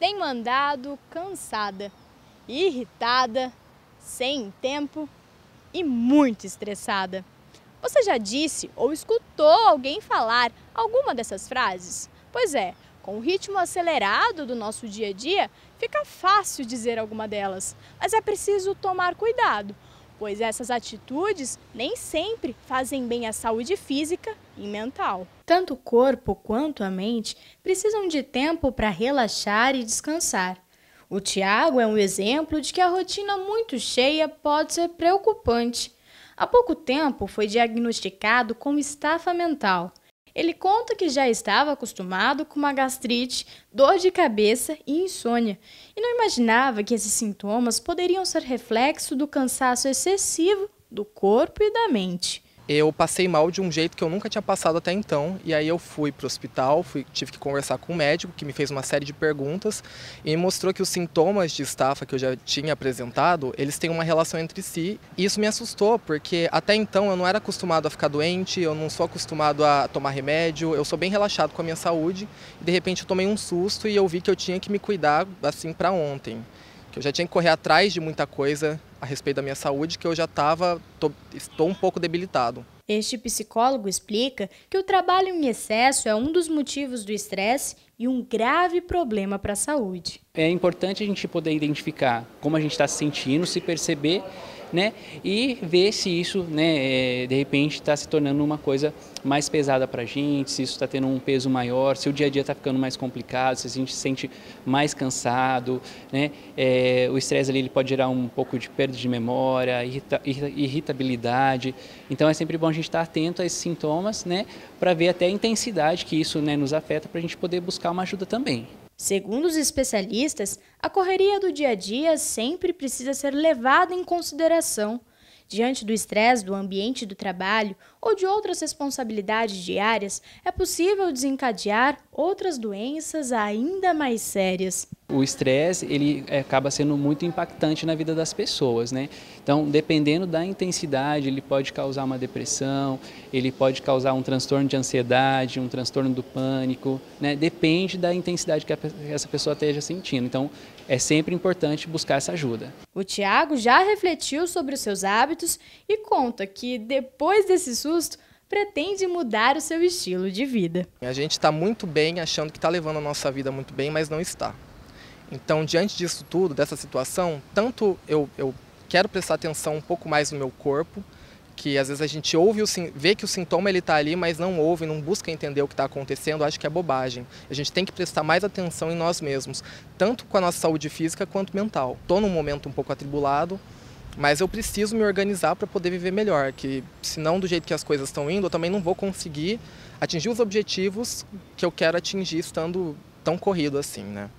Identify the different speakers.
Speaker 1: tem mandado cansada, irritada, sem tempo e muito estressada. Você já disse ou escutou alguém falar alguma dessas frases? Pois é, com o ritmo acelerado do nosso dia a dia, fica fácil dizer alguma delas, mas é preciso tomar cuidado pois essas atitudes nem sempre fazem bem à saúde física e mental. Tanto o corpo quanto a mente precisam de tempo para relaxar e descansar. O Tiago é um exemplo de que a rotina muito cheia pode ser preocupante. Há pouco tempo foi diagnosticado com estafa mental ele conta que já estava acostumado com uma gastrite, dor de cabeça e insônia, e não imaginava que esses sintomas poderiam ser reflexo do cansaço excessivo do corpo e da mente
Speaker 2: eu passei mal de um jeito que eu nunca tinha passado até então. E aí eu fui para o hospital, fui, tive que conversar com um médico que me fez uma série de perguntas e mostrou que os sintomas de estafa que eu já tinha apresentado, eles têm uma relação entre si. E isso me assustou, porque até então eu não era acostumado a ficar doente, eu não sou acostumado a tomar remédio, eu sou bem relaxado com a minha saúde. E de repente eu tomei um susto e eu vi que eu tinha que me cuidar assim para ontem que eu já tinha que correr atrás de muita coisa a respeito da minha saúde, que eu já estava estou um pouco debilitado. Este psicólogo
Speaker 1: explica que o trabalho em excesso é um dos motivos do estresse e um grave problema
Speaker 3: para a saúde. É importante a gente poder identificar como a gente está se sentindo, se perceber né? E ver se isso, né, é, de repente está se tornando uma coisa mais pesada para a gente, se isso está tendo um peso maior, se o dia a dia está ficando mais complicado, se a gente se sente mais cansado, né? É, o estresse ali ele pode gerar um pouco de perda de memória, irrita, irritabilidade. Então é sempre bom a gente estar tá atento a esses sintomas, né? Para ver até a intensidade que isso né, nos afeta, para a gente poder buscar uma ajuda também. Segundo
Speaker 1: os especialistas, a correria do dia a dia sempre precisa ser levada em consideração. Diante do estresse do ambiente do trabalho ou de outras responsabilidades diárias, é possível desencadear outras doenças ainda mais
Speaker 3: sérias o estresse ele é, acaba sendo muito impactante na vida das pessoas, né? Então, dependendo da intensidade, ele pode causar uma depressão, ele pode causar um transtorno de ansiedade, um transtorno do pânico, né? Depende da intensidade que, que essa pessoa esteja sentindo. Então, é sempre importante buscar essa ajuda.
Speaker 1: O Tiago já refletiu
Speaker 2: sobre os seus hábitos e conta que depois desse susto pretende mudar o seu estilo de vida. A gente está muito bem achando que está levando a nossa vida muito bem, mas não está. Então, diante disso tudo, dessa situação, tanto eu, eu quero prestar atenção um pouco mais no meu corpo, que às vezes a gente ouve, o, vê que o sintoma ele está ali, mas não ouve, não busca entender o que está acontecendo, acho que é bobagem. A gente tem que prestar mais atenção em nós mesmos, tanto com a nossa saúde física quanto mental. Estou num momento um pouco atribulado, mas eu preciso me organizar para poder viver melhor, que senão do jeito que as coisas estão indo, eu também não vou conseguir atingir os objetivos que eu quero atingir estando tão corrido assim, né?